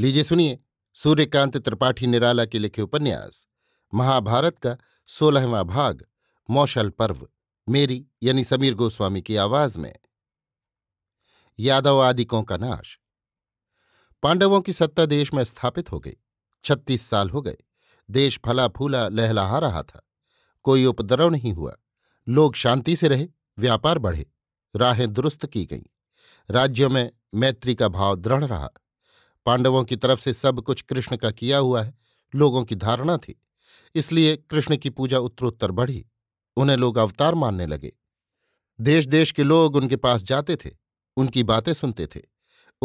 लीजिए सुनिए सूर्यकांत त्रिपाठी निराला के लिखे उपन्यास महाभारत का सोलहवां भाग मौशल पर्व मेरी यानी समीर गोस्वामी की आवाज में यादव आदिकों का नाश पांडवों की सत्ता देश में स्थापित हो गई छत्तीस साल हो गए देश फला फूला लहलाहा रहा था कोई उपद्रव नहीं हुआ लोग शांति से रहे व्यापार बढ़े राहें दुरुस्त की गईं राज्यों में मैत्री का भाव दृढ़ रहा पांडवों की तरफ से सब कुछ कृष्ण का किया हुआ है लोगों की धारणा थी इसलिए कृष्ण की पूजा उत्तरोत्तर बढ़ी उन्हें लोग अवतार मानने लगे देश देश के लोग उनके पास जाते थे उनकी बातें सुनते थे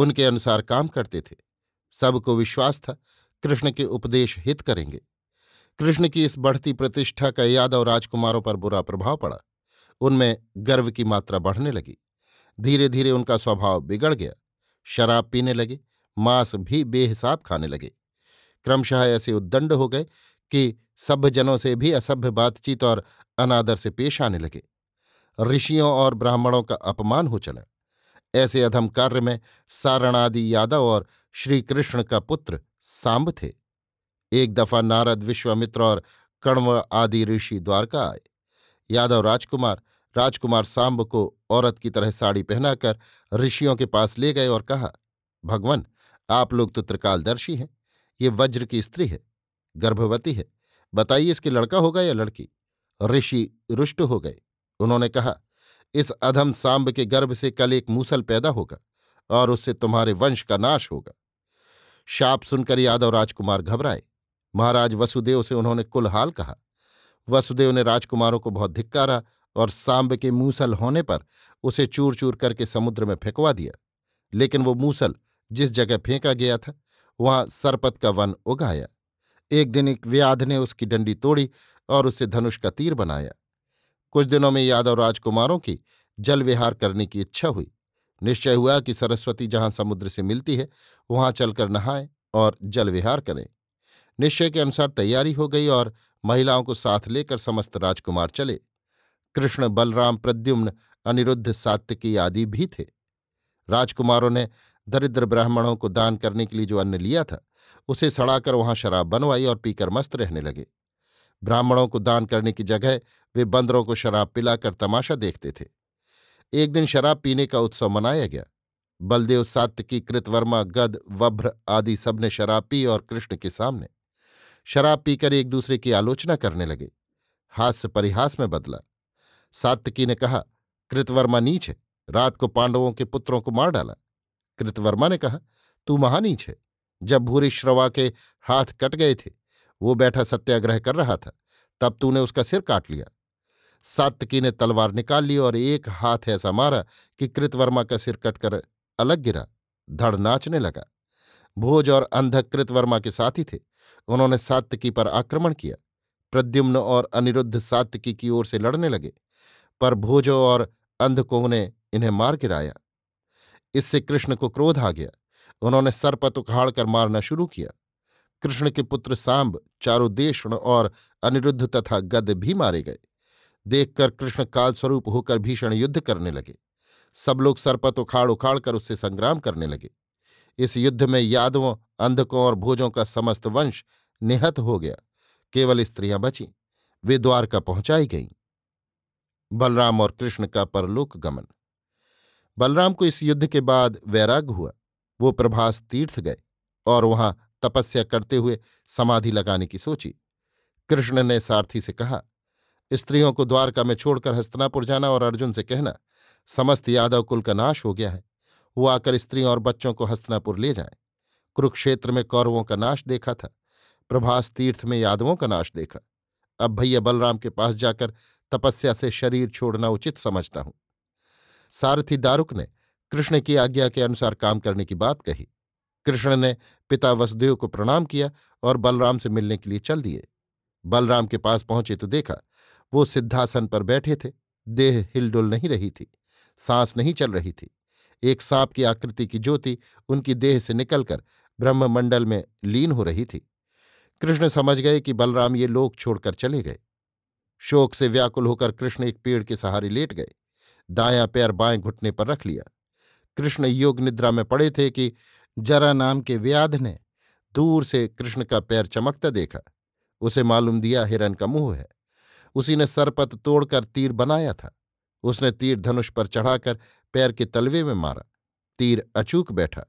उनके अनुसार काम करते थे सबको विश्वास था कृष्ण के उपदेश हित करेंगे कृष्ण की इस बढ़ती प्रतिष्ठा का यादव राजकुमारों पर बुरा प्रभाव पड़ा उनमें गर्व की मात्रा बढ़ने लगी धीरे धीरे उनका स्वभाव बिगड़ गया शराब पीने लगे मांस भी बेहिसाब खाने लगे क्रमशः ऐसे उद्दंड हो गए कि सभ्य जनों से भी असभ्य बातचीत और अनादर से पेश आने लगे ऋषियों और ब्राह्मणों का अपमान हो चला ऐसे अधम कार्य में सारणादि यादव और श्रीकृष्ण का पुत्र सांब थे एक दफा नारद विश्वामित्र और कण्व आदि ऋषि द्वारका आए यादव राजकुमार राजकुमार सांब को औरत की तरह साड़ी पहनाकर ऋषियों के पास ले गए और कहा भगवान आप लोग तो त्रिकालदर्शी हैं ये वज्र की स्त्री है गर्भवती है बताइए इसके लड़का होगा या लड़की ऋषि रुष्ट हो गए उन्होंने कहा इस अधम सांब के गर्भ से कल एक मूसल पैदा होगा और उससे तुम्हारे वंश का नाश होगा शाप सुनकर यादव राजकुमार घबराए महाराज वसुदेव से उन्होंने कुलहाल कहा वसुदेव ने राजकुमारों को बहुत धिक्कारा और सांब के मूसल होने पर उसे चूर चूर करके समुद्र में फेंकवा दिया लेकिन वो मूसल जिस जगह फेंका गया था वहां सरपत का वन उगाया एक दिन एक व्याध ने उसकी डंडी तोड़ी और उसे धनुष का तीर बनाया कुछ दिनों में यादव राजकुमारों की जल विहार करने की इच्छा हुई निश्चय हुआ कि सरस्वती जहां समुद्र से मिलती है वहां चलकर नहाए और जल विहार करें निश्चय के अनुसार तैयारी हो गई और महिलाओं को साथ लेकर समस्त राजकुमार चले कृष्ण बलराम प्रद्युम्न अनिरुद्ध सात्यकी आदि भी थे राजकुमारों ने दरिद्र ब्राह्मणों को दान करने के लिए जो अन्न लिया था उसे सड़ाकर वहां शराब बनवाई और पीकर मस्त रहने लगे ब्राह्मणों को दान करने की जगह वे बंदरों को शराब पिलाकर तमाशा देखते थे एक दिन शराब पीने का उत्सव मनाया गया बलदेव सात्विकी कृतवर्मा गद वभ्र आदि सबने शराब पी और कृष्ण के सामने शराब पीकर एक दूसरे की आलोचना करने लगे हास्य परिहास में बदला सात्यकी ने कहा कृतवर्मा नीच है रात को पांडवों के पुत्रों को मार डाला कृतवर्मा ने कहा तू महानीच है जब भूरी श्रवा के हाथ कट गए थे वो बैठा सत्याग्रह कर रहा था तब तूने उसका सिर काट लिया सातकी ने तलवार निकाल ली और एक हाथ ऐसा मारा कि कृतवर्मा का सिर कटकर अलग गिरा धड़ नाचने लगा भोज और अंधक कृतवर्मा के साथ ही थे उन्होंने सात्तकी पर आक्रमण किया प्रद्युम्न और अनिरुद्ध सात्तकी की ओर से लड़ने लगे पर भोजो और अंधकों ने इन्हें मार गिराया इससे कृष्ण को क्रोध आ गया उन्होंने सरपत उखाड़कर मारना शुरू किया कृष्ण के पुत्र सांब चारुदेषण और अनिरुद्ध तथा गद भी मारे गए देखकर कृष्ण कालस्वरूप होकर भीषण युद्ध करने लगे सब लोग सरपत उखाड़ उखाड़ कर उससे संग्राम करने लगे इस युद्ध में यादवों अंधकों और भोजों का समस्त वंश निहत हो गया केवल स्त्रियां बची वे द्वारका पहुंचाई गईं बलराम और कृष्ण का परलोक गमन बलराम को इस युद्ध के बाद वैराग हुआ वो प्रभास तीर्थ गए और वहां तपस्या करते हुए समाधि लगाने की सोची कृष्ण ने सारथी से कहा स्त्रियों को द्वारका में छोड़कर हस्तनापुर जाना और अर्जुन से कहना समस्त यादव कुल का नाश हो गया है वो आकर स्त्रियों और बच्चों को हस्तनापुर ले जाए कुरुक्षेत्र में कौरवों का नाश देखा था प्रभास तीर्थ में यादवों का नाश देखा अब भैया बलराम के पास जाकर तपस्या से शरीर छोड़ना उचित समझता हूं सारथी दारुक ने कृष्ण की आज्ञा के अनुसार काम करने की बात कही कृष्ण ने पिता वसुदेव को प्रणाम किया और बलराम से मिलने के लिए चल दिए बलराम के पास पहुंचे तो देखा वो सिद्धासन पर बैठे थे देह हिलडुल नहीं रही थी सांस नहीं चल रही थी एक सांप की आकृति की ज्योति उनकी देह से निकलकर ब्रह्ममंडल में लीन हो रही थी कृष्ण समझ गए कि बलराम ये लोक छोड़कर चले गए शोक से व्याकुल होकर कृष्ण एक पेड़ के सहारे लेट गए दाया पैर बाएं घुटने पर रख लिया कृष्ण योग निद्रा में पड़े थे कि जरा नाम के व्याध ने दूर से कृष्ण का पैर चमकता देखा उसे मालूम दिया हिरन का मुंह है उसी ने सरपत तोड़कर तीर बनाया था उसने तीर धनुष पर चढ़ाकर पैर के तलवे में मारा तीर अचूक बैठा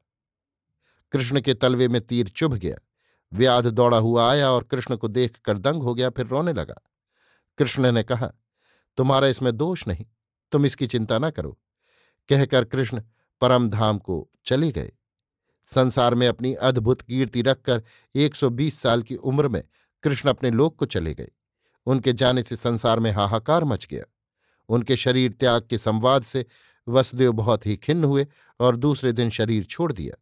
कृष्ण के तलवे में तीर चुभ गया व्याध दौड़ा हुआ आया और कृष्ण को देख कर दंग हो गया फिर रोने लगा कृष्ण ने कहा तुम्हारा इसमें दोष नहीं तुम इसकी चिंता न करो कहकर कृष्ण परमधाम को चले गए संसार में अपनी अद्भुत कीर्ति रखकर 120 साल की उम्र में कृष्ण अपने लोक को चले गए उनके जाने से संसार में हाहाकार मच गया उनके शरीर त्याग के संवाद से वसुदेव बहुत ही खिन्न हुए और दूसरे दिन शरीर छोड़ दिया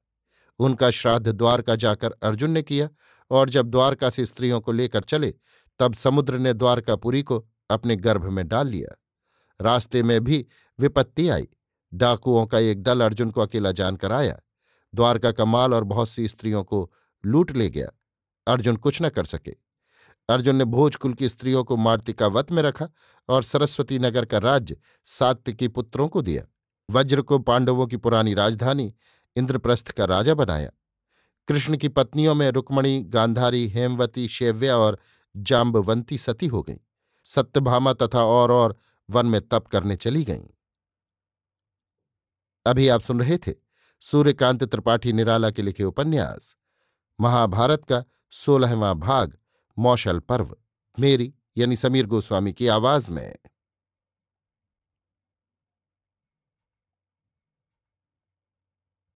उनका श्राद्ध द्वारका जाकर अर्जुन ने किया और जब द्वारका से स्त्रियों को लेकर चले तब समुद्र ने द्वारकापुरी को अपने गर्भ में डाल लिया रास्ते में भी विपत्ति आई डाकुओं का एक दल अर्जुन को अकेला जानकर आया द्वारका का माल और बहुत सी स्त्रियों को लूट ले गया अर्जुन कुछ न कर सके अर्जुन ने भोजकुल की स्त्रियों को मार्तिका वत में रखा और सरस्वती नगर का राज्य सात्य पुत्रों को दिया वज्र को पांडवों की पुरानी राजधानी इंद्रप्रस्थ का राजा बनाया कृष्ण की पत्नियों में रुक्मणी गांधारी हेमवती शैव्या और जाम्बवंती सती हो गईं सत्यभामा तथा और और वन में तप करने चली गईं अभी आप सुन रहे थे सूर्यकांत त्रिपाठी निराला के लिखे उपन्यास महाभारत का सोलहवां भाग मौशल पर्व मेरी यानी समीर गोस्वामी की आवाज में